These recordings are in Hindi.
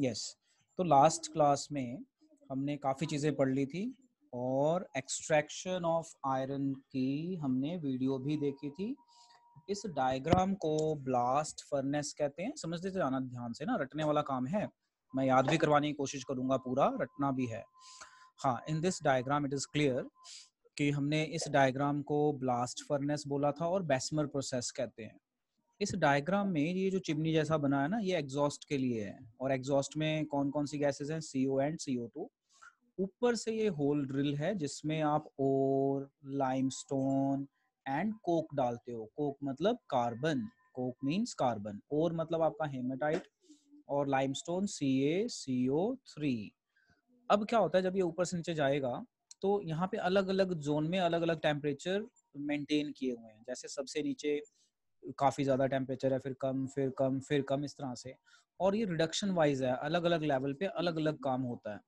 यस तो लास्ट क्लास में हमने काफ़ी चीज़ें पढ़ ली थी और एक्सट्रैक्शन ऑफ आयरन की हमने वीडियो भी देखी थी इस डायग्राम को ब्लास्ट फर्नेस कहते हैं समझते जाना ध्यान से ना रटने वाला काम है मैं याद भी करवाने की कोशिश करूंगा पूरा रटना भी है हाँ in this diagram it is clear कि हमने इस डायग्राम को ब्लास्ट फर्नेस बोला था और बेसमर प्रोसेस कहते हैं इस डायग्राम में ये जो चिमनी जैसा बना है ना ये एग्जॉस्ट के लिए है और एग्जॉस्ट में कौन कौन सी गैसेस हैं सीओ एंड सीओ टू ऊपर से ये होल ड्रिल है जिसमें आप ओर लाइमस्टोन एंड कोक डालते हो कोक मतलब कार्बन कोक मींस कार्बन ओर मतलब आपका हेमाटाइट और लाइमस्टोन सी थ्री अब क्या होता है जब ये ऊपर से नीचे जाएगा तो यहाँ पे अलग अलग जोन में अलग अलग टेम्परेचर मेंटेन किए हुए हैं जैसे सबसे नीचे काफ़ी ज़्यादा टेम्परेचर है फिर कम फिर कम फिर कम इस तरह से और ये रिडक्शन वाइज है अलग अलग लेवल पे अलग अलग काम होता है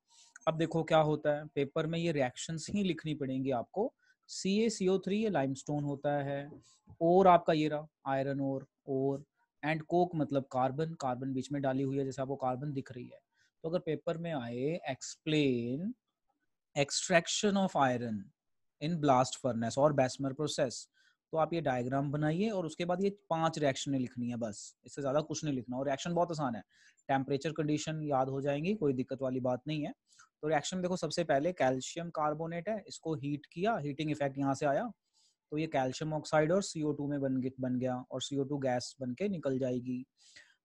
अब देखो क्या होता है पेपर में ये रिएक्शंस ही लिखनी पड़ेंगी आपको सी ए सी ओ थ्री ये लाइमस्टोन होता है और आपका ये रहा आयरन और और एंड कोक मतलब कार्बन कार्बन बीच में डाली हुई है जैसे आपको कार्बन दिख रही है तो अगर पेपर में आए explain extraction of iron in blast furnace और बेस्मर प्रोसेस तो आप ये डायग्राम बनाइए और उसके बाद ये पांच रिएक्शन लिखनी है बस इससे ज्यादा कुछ नहीं लिखना और रिएक्शन बहुत आसान है टेम्परेचर कंडीशन याद हो जाएंगी कोई दिक्कत वाली बात नहीं है तो रिएक्शन देखो सबसे पहले कैल्शियम कार्बोनेट है इसको हीट किया हीटिंग इफेक्ट यहाँ से आया तो ये कैल्शियम ऑक्साइड और सीओ में बन बन गया और सीओ गैस बन के निकल जाएगी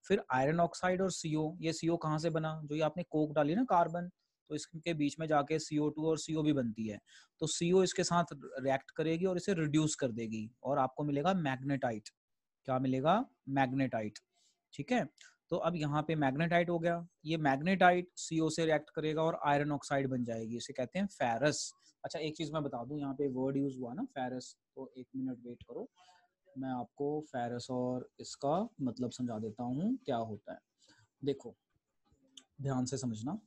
फिर आयरन ऑक्साइड और सीओ ये सीओ कहाँ से बना जो ये आपने कोक डाली ना कार्बन तो इसके बीच में जाके सीओ टू और सीओ भी बनती है तो सीओ इसके साथ रिएक्ट करेगी और इसे रिड्यूस कर देगी और आपको मिलेगा मैग्नेटाइट क्या मिलेगा मैग्नेटाइट ठीक है तो अब यहाँ पे मैग्नेटाइट हो गया ये मैग्नेटाइट सीओ से रिएक्ट करेगा और आयरन ऑक्साइड बन जाएगी इसे कहते हैं फेरस अच्छा एक चीज मैं बता दू यहाँ पे वर्ड यूज हुआ ना फेरस तो एक मिनट वेट करो मैं आपको फेरस और इसका मतलब समझा देता हूँ क्या होता है देखो ध्यान से समझना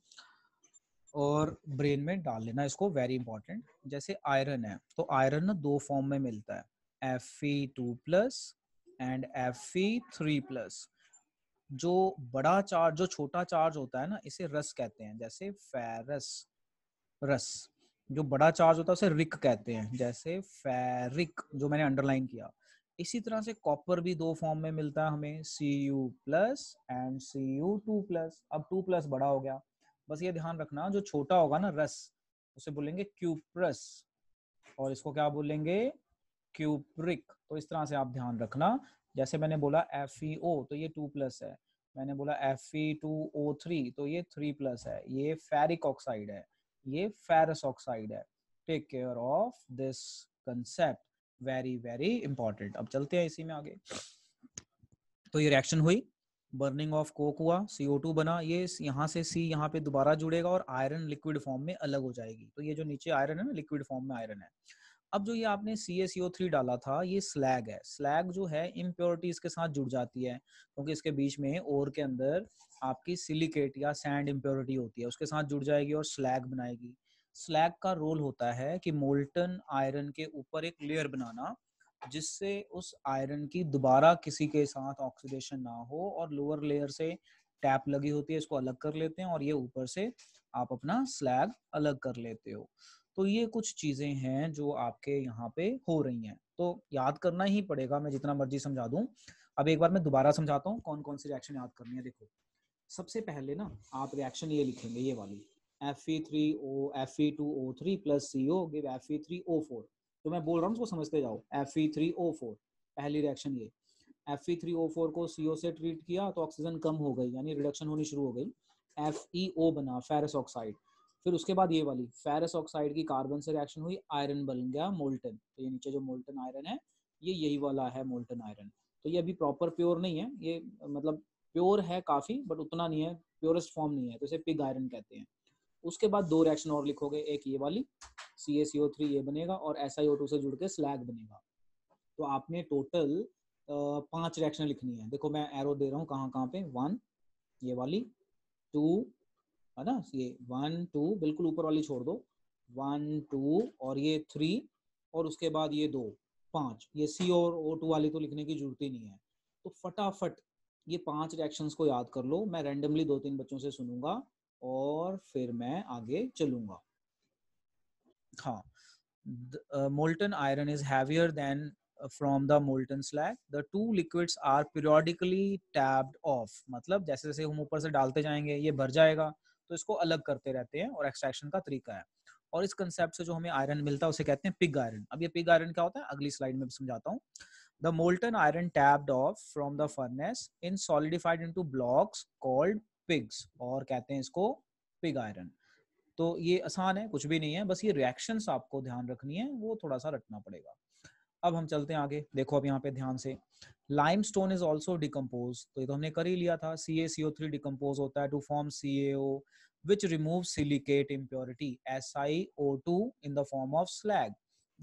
और ब्रेन में डाल लेना इसको वेरी इंपॉर्टेंट जैसे आयरन है तो आयरन ना दो फॉर्म में मिलता है F E two plus and F E three plus जो बड़ा चार्ज जो छोटा चार्ज होता है ना इसे रस कहते हैं जैसे फेरस रस जो बड़ा चार्ज होता है उसे रिक कहते हैं जैसे फेरिक जो मैंने अंडरलाइन किया इसी तरह से कॉपर भी दो फॉर्म में मिलता है हमें C U plus and C U two plus अब टू प्लस बड़ा हो गया बस ये ध्यान रखना जो छोटा होगा ना रस उसे बोलेंगे क्यूप्रस और इसको क्या बोलेंगे क्यूप्रिक तो इस तरह से आप ध्यान रखना जैसे मैंने बोला एफ e तो ये टू प्लस है मैंने बोला एफ e तो ये थ्री प्लस है ये फेरिक ऑक्साइड है ये फेरस ऑक्साइड है take care of this concept very very important अब चलते हैं इसी में आगे तो ये रिएक्शन हुई बर्निंग ऑफ कोक हुआ सीओ टू बना ये यहाँ से सी यहाँ पे दोबारा जुड़ेगा और आयरन लिक्विड फॉर्म में अलग हो जाएगी तो ये जो नीचे आयरन है ना लिक्विड फॉर्म में आयरन है अब जो ये आपने सी एस थ्री डाला था ये स्लैग है स्लैग जो है इम्प्योरिटीज के साथ जुड़ जाती है क्योंकि इसके बीच में और के अंदर आपकी सिलिकेट या सैंड इम्प्योरिटी होती है उसके साथ जुड़ जाएगी और स्लैग बनाएगी स्लैग का रोल होता है कि मोल्टन आयरन के ऊपर एक लेयर बनाना जिससे उस आयरन की दोबारा किसी के साथ ऑक्सीडेशन ना हो और लोअर लेयर से टैप लगी होती है इसको अलग कर लेते हैं और ये ऊपर से आप अपना स्लैग अलग कर लेते हो तो ये कुछ चीजें हैं जो आपके यहाँ पे हो रही हैं तो याद करना ही पड़ेगा मैं जितना मर्जी समझा दूं अब एक बार मैं दोबारा समझाता हूँ कौन कौन सी रिएक्शन याद करनी है देखो सबसे पहले ना आप रिएक्शन ये लिखेंगे ये वाली Fe3O Fe2O3 plus F E three O four तो मैं बोल रहा हूँ उसको समझते जाओ एफ थ्री ओ फोर पहली रिएक्शन ये एफ थ्री ओ फोर को सीओ से ट्रीट किया तो ऑक्सीजन कम हो गई यानी रिडक्शन होनी शुरू हो गई एफ ई ओ बना फेरस ऑक्साइड फिर उसके बाद ये वाली फेरस ऑक्साइड की कार्बन से रिएक्शन हुई आयरन बन गया मोल्टन तो ये नीचे जो मोल्टन आयरन है ये यही वाला है मोल्टन आयरन तो ये अभी प्रॉपर प्योर नहीं है ये मतलब प्योर है काफी बट उतना नहीं है प्योरेस्ट फॉर्म नहीं है तो इसे पिग आयरन कहते हैं उसके बाद दो रिएक्शन और लिखोगे एक ये वाली C S C O three ये बनेगा और एस आई ओ टू से जुड़ के स्लैग बनेगा तो आपने टोटल पांच रिएक्शन लिखनी है देखो मैं एरो दे रहा हूँ कहाँ कहाँ पे वन ये वाली टू है ना ये वन टू बिल्कुल ऊपर वाली छोड़ दो वन टू और ये थ्री और उसके बाद ये दो पांच ये सी और ओ टू वाली तो लिखने की जरूरत ही नहीं है तो फटाफट ये पांच रिएक्शंस को याद कर लो मैं रैंडमली दो तीन बच्चों से सुनूंगा और फिर मैं आगे चलूंगा हाँ molten iron is heavier than from the molten slag the two liquids are periodically tapped off मतलब जैसे जैसे हम ऊपर से डालते जाएंगे ये भर जाएगा तो इसको अलग करते रहते हैं और एक्सट्रैक्शन का तरीका है और इस कंसेप्ट से जो हमें आयरन मिलता है उसे कहते हैं पिग आयरन अब ये पिग आयरन क्या होता है अगली स्लाइड में समझाता हूँ the molten iron tapped off from the furnace in solidified to blocks called pigs और कहते हैं इसको पिग आयरन तो ये आसान है कुछ भी नहीं है बस ये रिएक्शंस आपको ध्यान रखनी है वो थोड़ा सा रटना पड़ेगा अब हम चलते हैं आगे देखो अब यहाँ पे ध्यान से lime stone is also decompose तो ये तो हमने कर ही लिया था सी ए सी ओ थ्री डिकम्पोज होता है to form C A O which remove silicate impurity S I O two in the form of slag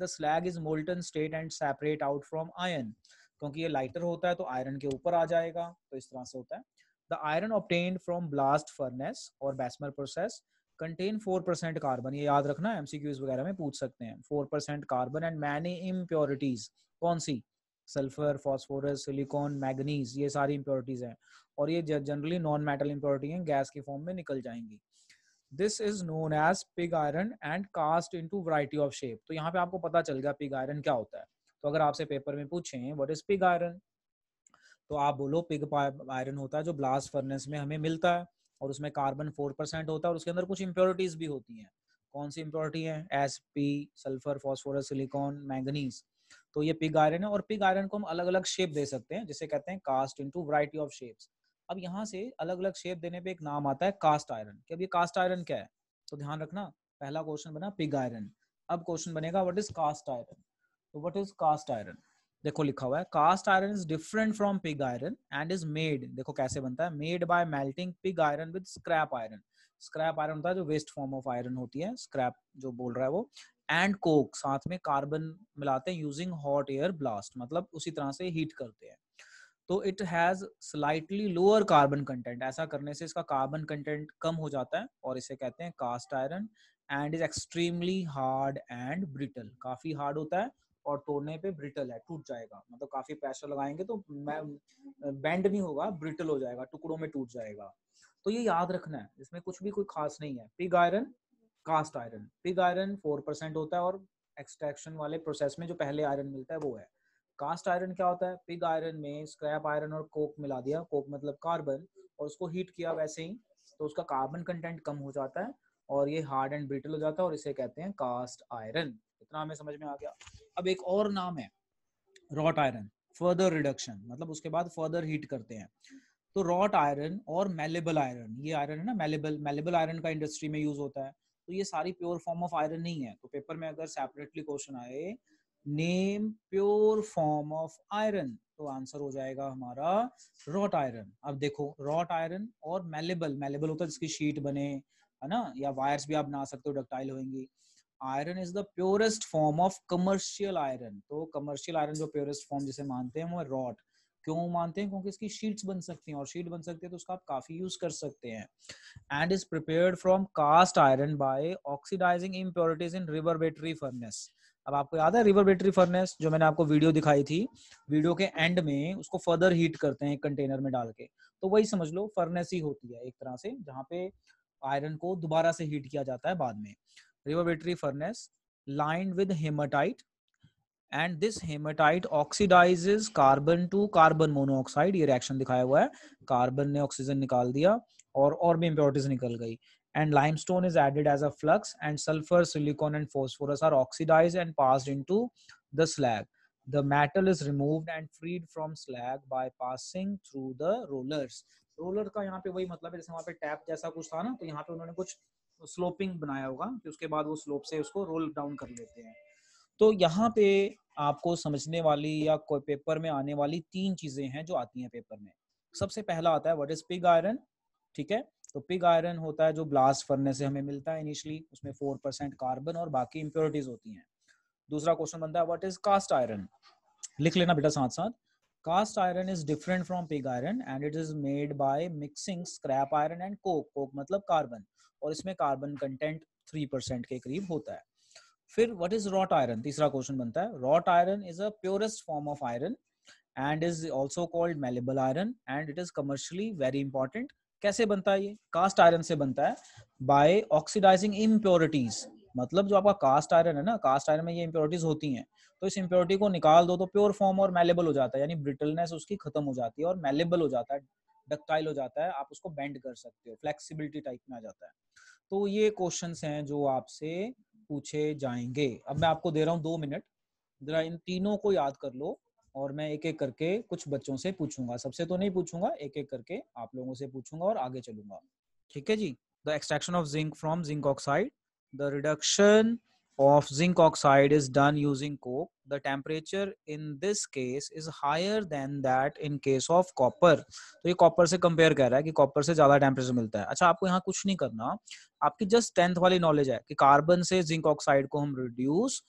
the slag is molten state and separate out from iron क्योंकि ये लाइटर होता है तो आयरन के ऊपर आ जाएगा तो इस तरह से होता है the iron obtained from blast furnace or Bessemer process contain 4% carbon ये याद रखना MCQs वगैरह में पूछ सकते हैं 4% carbon and many impurities कौन सी सल्फर फॉस्फोरस सिलिकॉन मैग्नीज ये सारी इम्प्योरिटीज हैं और ये जनरली नॉन मेटल इम्प्योरिटी हैं गैस के फॉर्म में निकल जाएंगी this is known as pig iron and cast into variety of shape तो यहाँ पे आपको पता चल गया पिग आयरन क्या होता है तो अगर आपसे पेपर में पूछें व्हाट इज पिग आयरन तो आप बोलो पिग आयरन होता है जो ब्लास्ट फर्नेस में हमें मिलता है और उसमें कार्बन फोर परसेंट होता है और उसके अंदर कुछ इम्प्योरिटीज भी होती हैं कौन सी इम्प्योरिटी है S P sulphur phosphorus silicon manganese तो ये पिग आयरन है और पिग आयरन को हम अलग अलग शेप दे सकते हैं जिसे कहते हैं cast into of shapes अब यहाँ से अलग अलग शेप देने पे एक नाम आता है कास्ट आयरन कि अब ये कास्ट आयरन क्या है तो ध्यान रखना पहला क्वेश्चन बना पिग आयरन अब क्वेश्चन बनेगा व्हाट इज कास्ट आयरन तो व्हाट इज कास्ट आयरन देखो लिखा हुआ है cast iron is different from pig iron and is made देखो कैसे बनता है made by melting pig iron with scrap iron scrap iron होता है जो वेस्ट फॉर्म ऑफ आयरन होती है स्क्रैप जो बोल रहा है वो एंड कोक साथ में कार्बन मिलाते हैं यूजिंग हॉट एयर ब्लास्ट मतलब उसी तरह से हीट करते हैं तो it has slightly lower carbon content ऐसा करने से इसका कार्बन कंटेंट कम हो जाता है और इसे कहते हैं cast iron and is extremely hard and brittle काफी हार्ड होता है और तोड़ने पे ब्रिटल है टूट जाएगा मतलब काफी प्रेशर लगाएंगे तो बैंड नहीं होगा ब्रिटल हो जाएगा टुकड़ों में टूट जाएगा तो ये याद रखना है इसमें कुछ भी कोई खास नहीं है pig iron cast iron pig iron four percent होता है और एक्सट्रैक्शन वाले प्रोसेस में जो पहले आयरन मिलता है वो है कास्ट आयरन क्या होता है पिग आयरन में स्क्रैप आयरन और कोक मिला दिया कोक मतलब कार्बन और उसको हीट किया वैसे ही तो उसका कार्बन कंटेंट कम हो जाता है और ये हार्ड एंड ब्रिटल हो जाता है और इसे कहते हैं कास्ट आयरन इतना हमें समझ में आ गया अब एक और नाम है रॉट आयरन फर्दर रिडक्शन मतलब उसके बाद फर्दर हीट करते हैं तो रॉट आयरन और मेलेबल आयरन ये आयरन है ना मेलेबल मेलेबल आयरन का इंडस्ट्री में यूज होता है तो ये सारी प्योर फॉर्म ऑफ आयरन नहीं है तो पेपर में अगर सेपरेटली क्वेश्चन आए name pure form of iron तो आंसर हो जाएगा हमारा रॉट आयरन अब देखो रॉट आयरन और मेलेबल मेलेबल होता है जिसकी शीट बने है ना या वायर्स भी आप बना सकते हो डक्टाइल होंगी iron is the purest form of commercial iron तो कमर्शियल आयरन जो प्योरेस्ट फॉर्म जिसे मानते हैं वो रॉट क्यों मानते हैं क्योंकि इसकी शीट्स बन सकती हैं और शीट बन सकती है तो उसका आप काफी यूज कर सकते हैं and is prepared from cast iron by oxidizing impurities in reverberatory furnace अब आपको याद है रिवर बेटरी फर्नेस जो मैंने आपको वीडियो दिखाई थी वीडियो के एंड में उसको फर्दर हीट करते हैं कंटेनर में डाल के तो वही समझ लो फर्नेस ही होती है एक तरह से जहाँ पे आयरन को दोबारा से हीट किया जाता है बाद में reverberatory furnace lined with hematite and this hematite oxidizes carbon to carbon monoxide ye reaction dikhaya hua hai carbon ne oxygen nikal diya aur aur bhi impurities nikal gayi and limestone is added as a flux and sulfur silicon and phosphorus are oxidized and passed into the slag the metal is removed and freed from slag by passing through the rollers roller ka yahan pe wahi matlab hai जैसे wahan pe tap jaisa kuch tha na to yahan pe unhone kuch sloping बनाया होगा कि उसके बाद वो स्लोप से उसको रोल डाउन कर लेते हैं तो यहाँ पे आपको समझने वाली या कोई पेपर में आने वाली तीन चीजें हैं जो आती हैं पेपर में सबसे पहला आता है व्हाट इज पिग आयरन ठीक है तो पिग आयरन होता है जो ब्लास्ट फरने से हमें मिलता है इनिशियली उसमें फोर परसेंट कार्बन और बाकी इम्प्योरिटीज होती हैं दूसरा क्वेश्चन बनता है व्हाट इज कास्ट आयरन लिख लेना बेटा साथ साथ cast iron is different from pig iron and it is made by mixing scrap iron and coke coke मतलब कार्बन और इसमें कार्बन कंटेंट थ्री परसेंट के करीब होता है फिर व्हाट इज रॉट आयरन तीसरा क्वेश्चन बनता है wrought iron is a purest form of iron and is also called malleable iron and it is commercially very important कैसे बनता है ये कास्ट आयरन से बनता है बाय ऑक्सीडाइजिंग इम्प्योरिटीज मतलब जो आपका कास्ट आयरन है ना कास्ट आयरन में ये इम्प्योरिटीज होती हैं तो इस इम्प्योरिटी को निकाल दो तो प्योर फॉर्म और मेलेबल हो जाता है यानी ब्रिटलनेस उसकी खत्म हो जाती है और मेलेबल हो जाता है डक्टाइल हो जाता है आप उसको बेंड कर सकते हो फ्लेक्सिबिलिटी टाइप में आ जाता है तो ये क्वेश्चन हैं जो आपसे पूछे जाएंगे अब मैं आपको दे रहा हूँ दो मिनट जरा इन तीनों को याद कर लो और मैं एक एक करके कुछ बच्चों से पूछूंगा सबसे तो नहीं पूछूंगा एक एक करके आप लोगों से पूछूंगा और आगे चलूंगा ठीक है जी the extraction of zinc from zinc oxide the reduction of zinc oxide is done using coke the temperature in this case is higher than that in case of copper तो ये copper से compare कर रहा है कि copper से ज्यादा temperature मिलता है अच्छा आपको यहाँ कुछ नहीं करना आपकी just tenth वाली knowledge है कि carbon से zinc oxide को हम reduce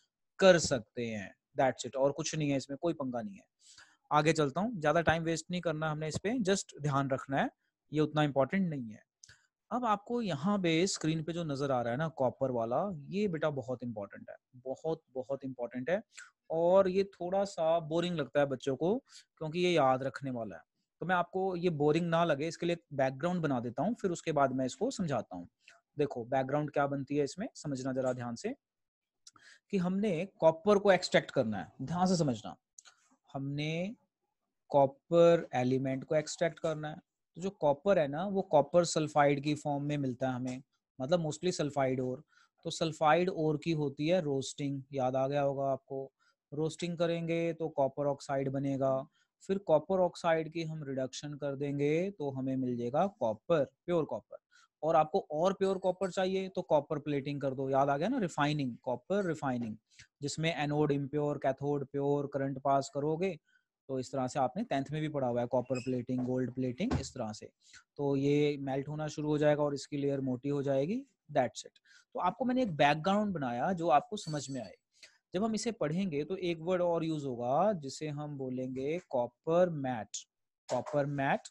कर सकते हैं that's it और कुछ नहीं है इसमें कोई पंगा नहीं है आगे चलता हूँ ज्यादा time waste नहीं करना हमने इस पे just ध्यान रखना है ये उतना important नहीं है अब आपको यहाँ पे स्क्रीन पे जो नजर आ रहा है ना कॉपर वाला ये बेटा बहुत इंपॉर्टेंट है बहुत बहुत इंपॉर्टेंट है और ये थोड़ा सा बोरिंग लगता है बच्चों को क्योंकि ये याद रखने वाला है तो मैं आपको ये बोरिंग ना लगे इसके लिए बैकग्राउंड बना देता हूँ फिर उसके बाद मैं इसको समझाता हूँ देखो बैकग्राउंड क्या बनती है इसमें समझना जरा ध्यान से कि हमने कॉपर को एक्सट्रैक्ट करना है ध्यान से समझना हमने कॉपर एलिमेंट को एक्सट्रैक्ट करना है तो जो कॉपर है ना वो कॉपर सल्फाइड की फॉर्म में मिलता है हमें मतलब मोस्टली सल्फाइड और तो सल्फाइड और की होती है रोस्टिंग याद आ गया होगा आपको रोस्टिंग करेंगे तो कॉपर ऑक्साइड बनेगा फिर कॉपर ऑक्साइड की हम रिडक्शन कर देंगे तो हमें मिल जाएगा कॉपर प्योर कॉपर और आपको और प्योर कॉपर चाहिए तो कॉपर प्लेटिंग कर दो याद आ गया ना रिफाइनिंग कॉपर रिफाइनिंग जिसमें anode impure cathode pure current pass करोगे तो इस तरह से आपने टेंथ में भी पढ़ा हुआ है कॉपर प्लेटिंग गोल्ड प्लेटिंग इस तरह से तो ये मेल्ट होना शुरू हो जाएगा और इसकी लेयर मोटी हो जाएगी दैट्स इट तो आपको मैंने एक बैकग्राउंड बनाया जो आपको समझ में आए जब हम इसे पढ़ेंगे तो एक वर्ड और यूज होगा जिसे हम बोलेंगे कॉपर मैट कॉपर मैट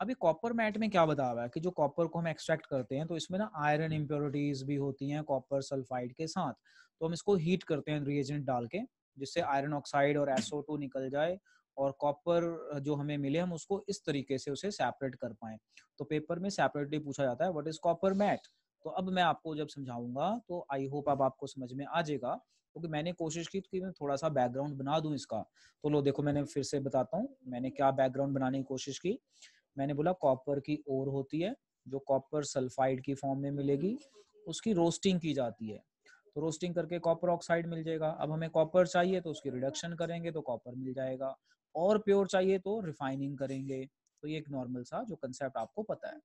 अभी कॉपर मैट में क्या बता हुआ है कि जो कॉपर को हम एक्सट्रैक्ट करते हैं तो इसमें ना आयरन इम्प्योरिटीज भी होती हैं कॉपर सल्फाइड के साथ तो हम इसको हीट करते हैं रिएजेंट डाल के जिससे आयरन ऑक्साइड और एसओ निकल जाए और कॉपर जो हमें मिले हम उसको इस तरीके से उसे सेपरेट कर पाए तो पेपर में सेपरेटली पूछा जाता है व्हाट इज कॉपर मैट तो अब मैं आपको जब समझाऊंगा तो आई होप अब आपको समझ में आ जाएगा क्योंकि तो मैंने कोशिश की कि मैं थोड़ा सा बैकग्राउंड बना दूं इसका तो लो देखो मैंने फिर से बताता हूँ मैंने क्या बैकग्राउंड बनाने की कोशिश की मैंने बोला कॉपर की ओर होती है जो कॉपर सल्फाइड की फॉर्म में मिलेगी उसकी रोस्टिंग की जाती है तो रोस्टिंग करके कॉपर ऑक्साइड मिल जाएगा अब हमें कॉपर चाहिए तो उसकी रिडक्शन करेंगे तो कॉपर मिल जाएगा और प्योर चाहिए तो रिफाइनिंग करेंगे तो ये एक नॉर्मल सा जो कंसेप्ट आपको पता है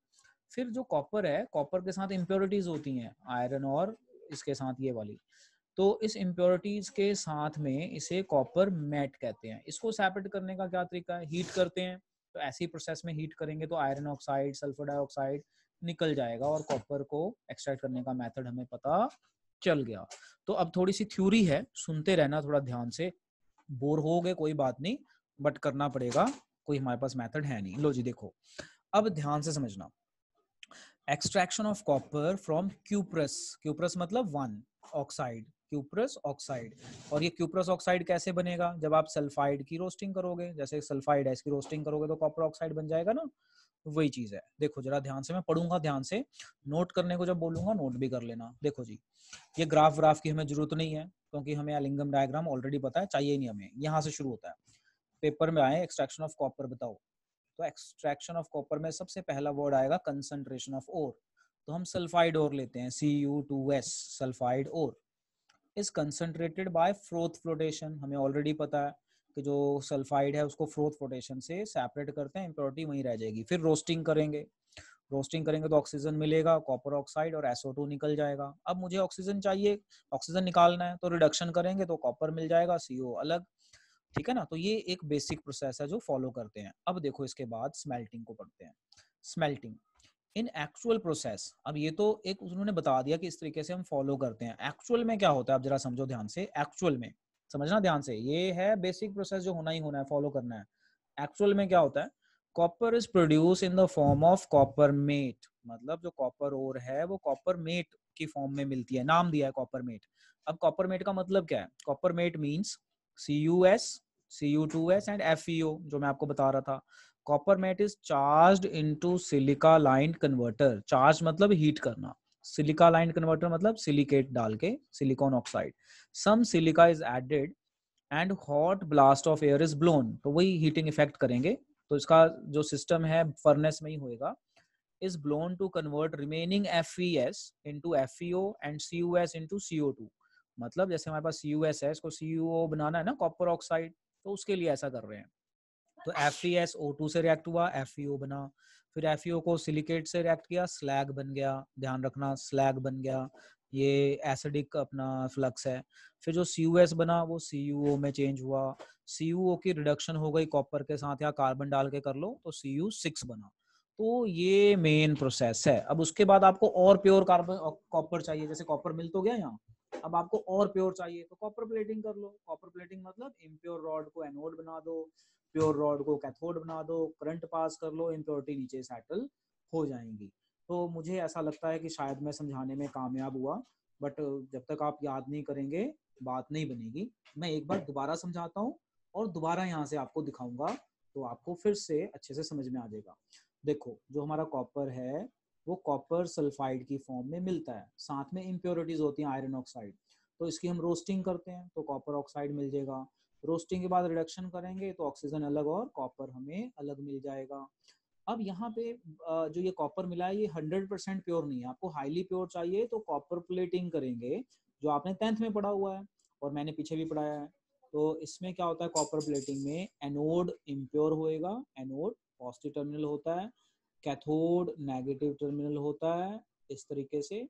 फिर जो कॉपर है कॉपर के साथ इम्प्योरिटीज होती हैं आयरन और इसके साथ ये वाली तो इस इम्प्योरिटीज के साथ में इसे कॉपर मैट कहते हैं इसको सेपरेट करने का क्या तरीका है हीट करते हैं तो ऐसी प्रोसेस में हीट करेंगे तो आयरन ऑक्साइड सल्फर डाइऑक्साइड निकल जाएगा और कॉपर को एक्सट्रैक्ट करने का मेथड हमें पता चल गया तो अब थोड़ी सी थ्योरी है सुनते रहना थोड़ा ध्यान से बोर हो गए कोई बात नहीं बट करना पड़ेगा कोई हमारे पास मेथड है नहीं लो जी देखो अब ध्यान से समझना extraction of copper from cuprous cuprous मतलब वन ऑक्साइड क्यूप्रस ऑक्साइड और ये क्यूप्रस ऑक्साइड कैसे बनेगा जब आप सल्फाइड की रोस्टिंग करोगे जैसे सल्फाइड है इसकी रोस्टिंग करोगे तो कॉपर ऑक्साइड बन जाएगा ना वही चीज है देखो जरा ध्यान से मैं पढ़ूंगा ध्यान से नोट करने को जब बोलूंगा नोट भी कर लेना देखो जी ये ग्राफ व्राफ की हमें जरूरत नहीं है क्योंकि हमें एलिंगम डायग्राम ऑलरेडी पता है चाहिए नहीं हमें यहाँ से शुरू होता है पेपर में आए एक्सट्रैक्शन ऑफ कॉपर बताओ तो एक्सट्रैक्शन ऑफ कॉपर में सबसे पहला वर्ड आएगा कंसंट्रेशन ऑफ ओर तो हम सल्फाइड ओर लेते हैं C U two S sulphide ore is concentrated by froth flotation हमें ऑलरेडी पता है कि जो सल्फाइड है उसको फ्रोथ फ्लोटेशन से सेपरेट करते हैं इंप्योरिटी वहीं रह जाएगी फिर रोस्टिंग करेंगे रोस्टिंग करेंगे तो ऑक्सीजन मिलेगा कॉपर ऑक्साइड और एसओ निकल जाएगा अब मुझे ऑक्सीजन चाहिए ऑक्सीजन निकालना है तो रिडक्शन करेंगे तो कॉपर मिल जाएगा सीओ अलग ठीक है ना तो ये एक बेसिक प्रोसेस है जो फॉलो करते हैं अब देखो इसके बाद स्मेल्टिंग को पढ़ते हैं स्मेल्टिंग इन एक्चुअल प्रोसेस अब ये तो एक उन्होंने बता दिया कि इस तरीके से हम फॉलो करते हैं एक्चुअल में क्या होता है आप जरा समझो ध्यान से एक्चुअल में समझना ध्यान से ये है बेसिक प्रोसेस जो होना ही होना है फॉलो करना है एक्चुअल में क्या होता है copper is produce in the form of copper matte मतलब जो कॉपर ओर है वो कॉपर मेट की फॉर्म में मिलती है नाम दिया है कॉपर मेट अब कॉपर मेट का मतलब क्या है copper matte means C U S Cu2s and FeO जो मैं आपको बता रहा था copper matte is charge into silica line converter charge मतलब हीट करना सिलिका लाइन कन्वर्टर मतलब सिलिकेट डाल के silicon oxide some silica is added and hot blast of air is blown तो वही हीटिंग इफेक्ट करेंगे तो इसका जो सिस्टम है फर्नेस में ही होएगा into F E O and C U S into C O two मतलब जैसे हमारे पास एस है इसको ओ बनाना है ना कॉपर ऑक्साइड तो उसके लिए ऐसा कर रहे हैं तो एफ एस ओ टू से रिएक्ट हुआ एफ ई e बना फिर एफ e को सिलिकेट से रिएक्ट किया स्लैग बन गया ध्यान रखना स्लैग बन गया ये एसिडिक अपना फ्लक्स है फिर जो सी बना वो सी में चेंज हुआ सी की रिडक्शन हो गई कॉपर के साथ या कार्बन डाल के कर लो तो सी सिक्स बना तो ये मेन प्रोसेस है अब उसके बाद आपको और प्योर कार्बन कॉपर चाहिए जैसे कॉपर मिल तो गया यहाँ अब आपको और प्योर चाहिए तो कॉपर प्लेटिंग कर लो कॉपर प्लेटिंग मतलब इम्प्योर रॉड को एनोड बना दो प्योर रॉड को कैथोड बना दो करंट पास कर लो इम्प्योरिटी नीचे सेटल हो जाएंगी तो मुझे ऐसा लगता है कि शायद मैं समझाने में कामयाब हुआ बट जब तक आप याद नहीं करेंगे बात नहीं बनेगी मैं एक बार दोबारा समझाता हूँ और दोबारा यहाँ से आपको दिखाऊंगा तो आपको फिर से अच्छे से समझ में आ जाएगा देखो जो हमारा कॉपर है वो कॉपर सल्फाइड की फॉर्म में मिलता है साथ में इम्प्योरिटीज होती हैं आयरन ऑक्साइड तो इसकी हम रोस्टिंग करते हैं तो कॉपर ऑक्साइड मिल जाएगा रोस्टिंग के बाद रिडक्शन करेंगे तो ऑक्सीजन अलग और कॉपर हमें अलग मिल जाएगा अब यहाँ पे जो ये कॉपर मिला है ये हंड्रेड परसेंट प्योर नहीं है आपको हाईली प्योर चाहिए तो कॉपर प्लेटिंग करेंगे जो आपने टेंथ में पढ़ा हुआ है और मैंने पीछे भी पढ़ाया है तो इसमें क्या होता है कॉपर प्लेटिंग में एनोड इम्प्योर होएगा एनोड पॉजिटिव टर्मिनल होता है कैथोड नेगेटिव टर्मिनल होता है इस तरीके से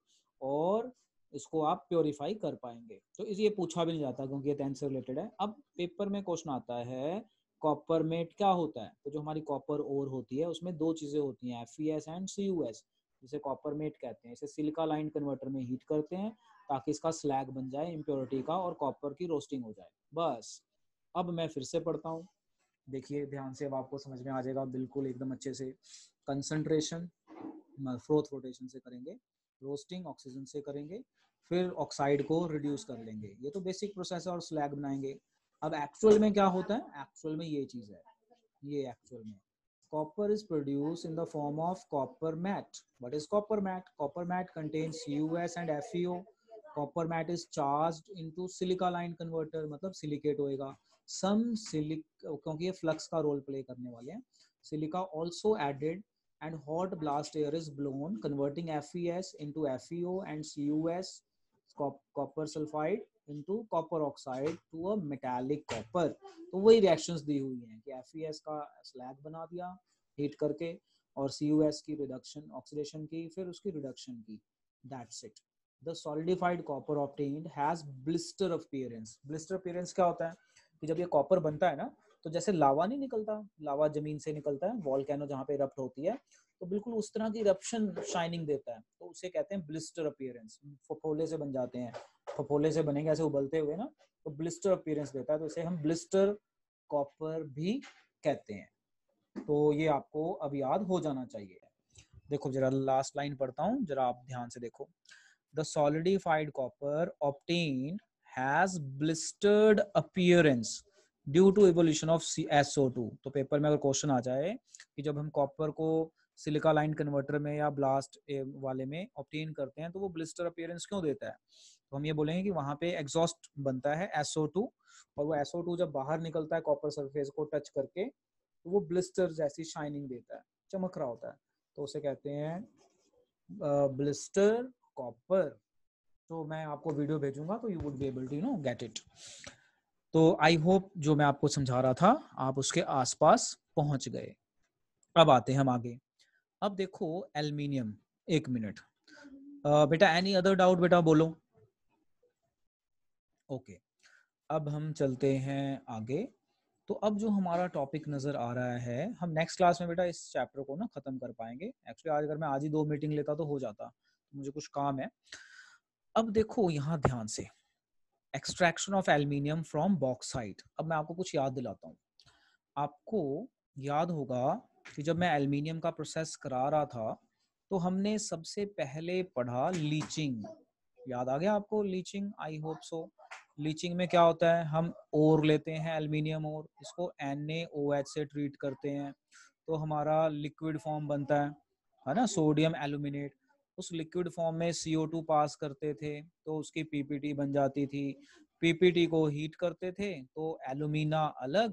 और इसको आप प्योरीफाई कर पाएंगे तो इसलिए पूछा भी नहीं जाता क्योंकि ये टेंथ से रिलेटेड है अब पेपर में क्वेश्चन आता है कॉपर मेट क्या होता है तो जो हमारी कॉपर ओर होती है उसमें दो चीजें होती हैं एफ एंड सी जिसे कॉपर मेट कहते हैं इसे सिल्का लाइन कन्वर्टर में हीट करते हैं ताकि इसका स्लैग बन जाए इम्प्योरिटी का और कॉपर की रोस्टिंग हो जाए बस अब मैं फिर से पढ़ता हूँ देखिए ध्यान से अब आपको समझ में आ जाएगा बिल्कुल एकदम अच्छे से कंसनट्रेशन फ्रोथ रोटेशन से करेंगे रोस्टिंग ऑक्सीजन से करेंगे फिर ऑक्साइड को रिड्यूस कर लेंगे ये तो बेसिक प्रोसेस है और स्लैग बनाएंगे अब एक्चुअल में क्या होता है एक्चुअल में ये चीज है ये एक्चुअल में copper is produce in the form of copper matte what is copper matte copper matte contains U S and F copper matte is charge into silica line converter मतलब सिलिकेट होएगा सम सिलिक क्योंकि ये फ्लक्स का रोल प्ले करने वाले हैं silica also added and hot blast air is blown, converting FES into FeO and CuS, copper sulfide, into copper oxide to a metallic copper. to wahi reactions di hui hain ki FeS ka slag bana diya heat karke aur CuS ki reduction, oxidation ki fir uski reduction ki That's it. The solidified copper obtained has blister appearance. Blister appearance kya hota hai ki jab ye copper banta hai na तो जैसे लावा नहीं निकलता लावा जमीन से निकलता है वॉलकैनो जहाँ पे इरप्ट होती है तो बिल्कुल उस तरह की इरप्शन शाइनिंग देता है तो उसे कहते हैं ब्लिस्टर अपियरेंस फफोले से बन जाते हैं फफोले से बनेंगे ऐसे उबलते हुए ना तो ब्लिस्टर अपियरेंस देता है तो इसे हम ब्लिस्टर कॉपर भी कहते हैं तो ये आपको अब याद हो जाना चाहिए देखो जरा लास्ट लाइन पढ़ता हूँ जरा आप ध्यान से देखो the solidified copper obtain has blistered appearance due to evolution of C S O two तो पेपर में अगर क्वेश्चन आ जाए कि जब हम कॉपर को सिलिका लाइन कन्वर्टर में या ब्लास्ट वाले में ऑप्टेन करते हैं तो वो ब्लिस्टर अपियरेंस क्यों देता है तो हम ये बोलेंगे कि वहाँ पे एग्जॉस्ट बनता है SO2 और वो SO2 जब बाहर निकलता है कॉपर सरफेस को टच करके तो वो ब्लिस्टर जैसी शाइनिंग देता है चमक रहा होता है तो उसे कहते हैं ब्लिस्टर कॉपर तो मैं आपको वीडियो भेजूंगा तो you would be able to you know get it तो आई होप जो मैं आपको समझा रहा था आप उसके आसपास पहुंच गए अब आते हैं हम आगे अब देखो एल्यूमिनियम एक मिनट बेटा एनी अदर डाउट बेटा बोलो ओके okay. अब हम चलते हैं आगे तो अब जो हमारा टॉपिक नजर आ रहा है हम नेक्स्ट क्लास में बेटा इस चैप्टर को ना खत्म कर पाएंगे एक्चुअली आज अगर मैं आज ही दो मीटिंग लेता तो हो जाता मुझे कुछ काम है अब देखो यहाँ ध्यान से extraction of aluminium from bauxite अब मैं आपको कुछ याद दिलाता हूँ आपको याद होगा कि जब मैं एल्यूमिनियम का प्रोसेस करा रहा था तो हमने सबसे पहले पढ़ा लीचिंग याद आ गया आपको leaching I hope so leaching में क्या होता है हम ओर लेते हैं एल्यूमिनियम ओर इसको एन एच से ट्रीट करते हैं तो हमारा लिक्विड फॉर्म बनता है है ना सोडियम एल्यूमिनेट उस लिक्विड फॉर्म में CO2 पास करते थे तो उसकी पीपीटी बन जाती थी पीपीटी को हीट करते थे तो एलुमिना अलग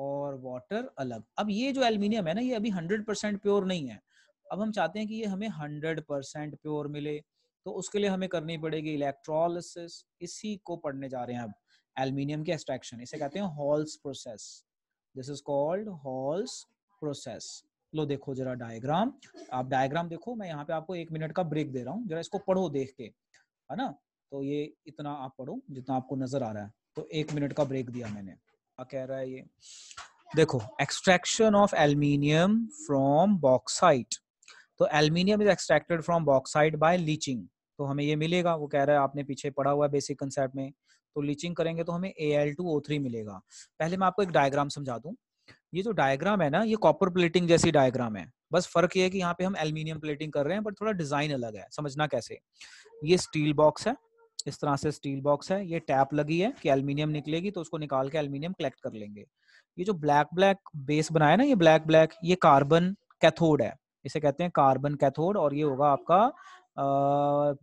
और वाटर अलग अब ये जो एल्यूमिनियम है ना ये अभी 100 परसेंट प्योर नहीं है अब हम चाहते हैं कि ये हमें 100 परसेंट प्योर मिले तो उसके लिए हमें करनी पड़ेगी इलेक्ट्रोलिसिस इसी को पढ़ने जा रहे हैं अब एल्यूमिनियम के एक्सट्रैक्शन इसे कहते हैं Hall's process this is called Hall's process लो देखो जरा डायग्राम आप डायग्राम देखो मैं यहाँ पे आपको एक मिनट का ब्रेक दे रहा हूँ जरा इसको पढ़ो देख के है ना तो ये इतना आप पढ़ो जितना आपको नजर आ रहा है तो एक मिनट का ब्रेक दिया मैंने क्या कह रहा है ये देखो extraction of aluminium from bauxite तो aluminium is extracted from bauxite by leaching तो हमें ये मिलेगा वो कह रहा है आपने पीछे पढ़ा हुआ है बेसिक कंसेप्ट में तो लीचिंग करेंगे तो हमें ए मिलेगा पहले मैं आपको एक डायग्राम समझा दूं ये जो डायग्राम है ना ये कॉपर प्लेटिंग जैसी डायग्राम है बस फर्क ये है कि यहाँ पे हम एल्यूमिनियम प्लेटिंग कर रहे हैं बट थोड़ा डिजाइन अलग है समझना कैसे ये स्टील बॉक्स है इस तरह से स्टील बॉक्स है ये टैप लगी है कि एल्यूमिनियम निकलेगी तो उसको निकाल के एल्यूमिनियम कलेक्ट कर लेंगे ये जो ब्लैक ब्लैक बेस बनाया ना ये ब्लैक ब्लैक ये कार्बन कैथोड है इसे कहते हैं कार्बन कैथोड और ये होगा आपका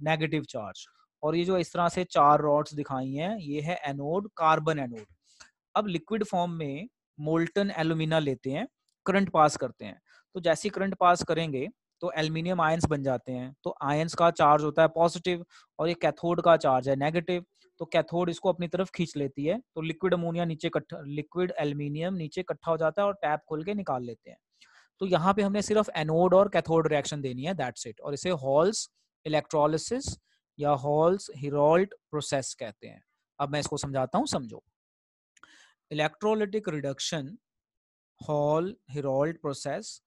नेगेटिव चार्ज और ये जो इस तरह से चार रॉड्स दिखाई हैं ये है एनोड कार्बन एनोड अब लिक्विड फॉर्म में मोल्टन एलुमिना लेते हैं करंट पास करते हैं तो जैसे करंट पास करेंगे तो एल्यूमिनियम आयंस बन जाते हैं तो आयंस का चार्ज होता है पॉजिटिव और ये कैथोड का चार्ज है नेगेटिव तो कैथोड इसको अपनी तरफ खींच लेती है तो लिक्विड अमोनिया नीचे लिक्विड एल्यूमिनियम नीचे इकट्ठा हो जाता है और टैप खोल के निकाल लेते हैं तो यहाँ पे हमने सिर्फ एनोड और कैथोड रिएक्शन देनी है दैट्स इट और इसे हॉल्स इलेक्ट्रोलिसिस या हॉल्स हिरोल्ट प्रोसेस कहते हैं अब मैं इसको समझाता हूँ समझो electrolytic reduction, Hall Herold process,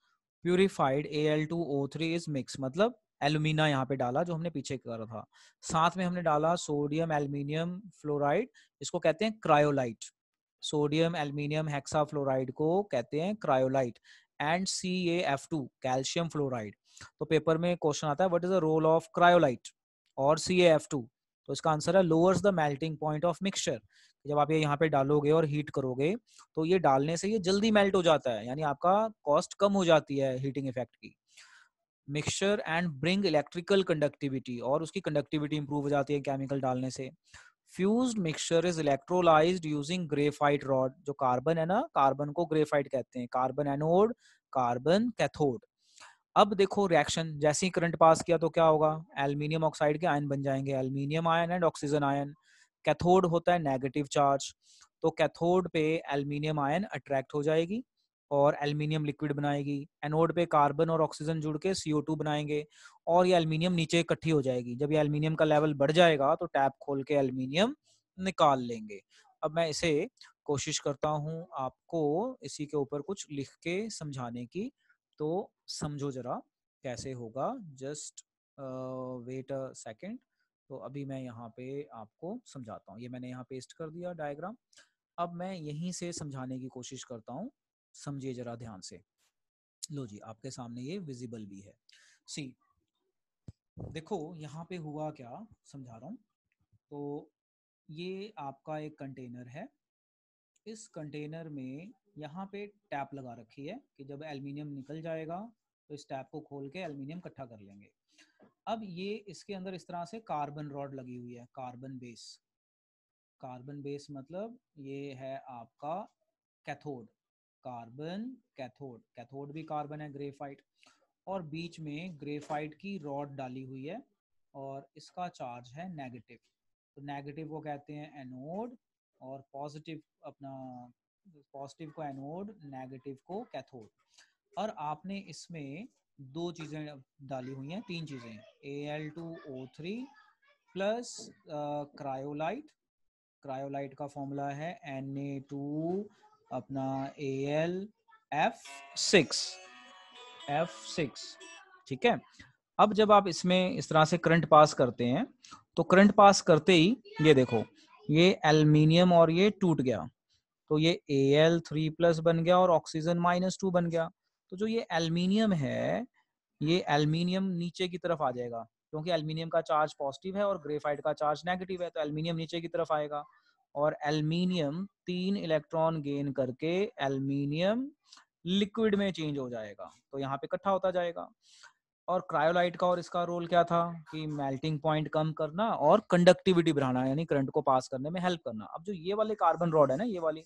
purified Al2O3 is mixed. मतलब एल्यूमिना यहाँ पे डाला जो हमने पीछे करा था साथ में हमने डाला सोडियम एल्यूमिनियम फ्लोराइड इसको कहते हैं cryolite sodium aluminium hexafluoride को कहते हैं cryolite and C A F two calcium fluoride तो पेपर में क्वेश्चन आता है what is the role of cryolite और सी ए एफ टू तो इसका आंसर है lowers the melting point of mixture जब आप ये यहाँ पे डालोगे और हीट करोगे तो ये डालने से ये जल्दी मेल्ट हो जाता है यानी आपका कॉस्ट कम हो जाती है हीटिंग इफेक्ट की mixture and bring electrical conductivity और उसकी कंडक्टिविटी इंप्रूव हो जाती है केमिकल डालने से fuse mixture is electrolyse using graphite rod जो कार्बन है ना कार्बन को ग्रेफाइट कहते हैं कार्बन एनोड कार्बन कैथोड अब देखो रिएक्शन जैसे ही करंट पास किया तो क्या होगा एल्यूमिनियम ऑक्साइड के आयन बन जाएंगे aluminium ion and oxygen ion cathode होता है नेगेटिव चार्ज तो कैथोड पे एल्यूमिनियम आयन अट्रैक्ट हो जाएगी और एल्यूमिनियम लिक्विड बनाएगी एनोड पे कार्बन और ऑक्सीजन जुड़ के सीओ टू बनाएंगे और ये एल्यूमिनियम नीचे इकट्ठी हो जाएगी जब ये एल्यूमिनियम का लेवल बढ़ जाएगा तो टैप खोल के एल्यूमिनियम निकाल लेंगे अब मैं इसे कोशिश करता हूँ आपको इसी के ऊपर कुछ लिख के समझाने की तो समझो जरा कैसे होगा जस्ट वेट अ सेकेंड तो अभी मैं यहाँ पे आपको समझाता हूँ ये मैंने यहाँ पेस्ट कर दिया डायग्राम अब मैं यहीं से समझाने की कोशिश करता हूँ समझिए जरा ध्यान से लो जी आपके सामने ये विजिबल भी है सी देखो यहाँ पे हुआ क्या समझा रहा हूँ तो ये आपका एक कंटेनर है इस कंटेनर में यहाँ पे टैप लगा रखी है कि जब एल्युमिनियम निकल जाएगा तो इस टैप को खोल के एल्युमिनियम इकट्ठा कर लेंगे अब ये इसके अंदर इस तरह से कार्बन रॉड लगी हुई है कार्बन बेस कार्बन बेस मतलब ये है आपका कैथोड कार्बन कैथोड कैथोड भी कार्बन है ग्रेफाइट और बीच में ग्रेफाइट की रॉड डाली हुई है और इसका चार्ज है नेगेटिव तो नेगेटिव को कहते हैं एनोड और पॉजिटिव अपना पॉजिटिव को एनोड नेगेटिव को कैथोड और आपने इसमें दो चीज़ें डाली हुई हैं तीन चीज़ें A L two O three plus cryolite cryolite का फॉर्मूला है एन ए टू अपना A L F six F six ठीक है अब जब आप इसमें इस तरह से करंट पास करते हैं तो करंट पास करते ही ये देखो ये एल्मीनियम और ये टूट गया तो ये ए एल थ्री प्लस बन गया और ऑक्सीजन माइनस टू बन गया तो जो ये एल्यूमिनियम है ये एल्यूमिनियम नीचे की तरफ आ जाएगा क्योंकि एल्यूमिनियम का चार्ज पॉजिटिव है और ग्रेफाइट का चार्ज नेगेटिव है तो एल्यूमिनियम नीचे की तरफ आएगा और एल्यूमिनियम तीन इलेक्ट्रॉन गेन करके एल्यूमिनियम लिक्विड में चेंज हो जाएगा तो यहाँ पे इकट्ठा होता जाएगा और क्रायोलाइट का और इसका रोल क्या था कि मेल्टिंग पॉइंट कम करना और कंडक्टिविटी बढ़ाना यानी करंट को पास करने में हेल्प करना अब जो ये वाले कार्बन रॉड है ना ये वाली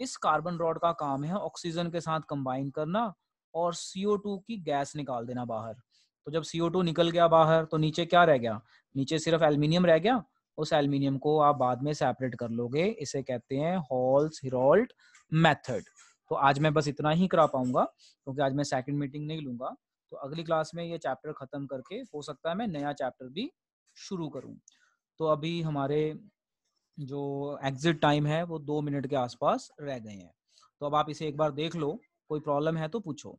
इस कार्बन रॉड का काम है ऑक्सीजन के साथ कंबाइन करना और CO2 की गैस निकाल देना बाहर तो जब CO2 निकल गया बाहर तो नीचे क्या रह गया नीचे सिर्फ एल्यूमिनियम रह गया उस एल्यूमिनियम को आप बाद में सेपरेट कर लोगे इसे कहते हैं हॉल्स हिरोल्ट मेथड तो आज मैं बस इतना ही करा पाऊंगा क्योंकि तो आज मैं सेकंड मीटिंग नहीं लूंगा तो अगली क्लास में ये चैप्टर खत्म करके हो सकता है मैं नया चैप्टर भी शुरू करूँ तो अभी हमारे जो एग्जिट टाइम है वो दो मिनट के आसपास रह गए हैं तो अब आप इसे एक बार देख लो कोई प्रॉब्लम है तो पूछो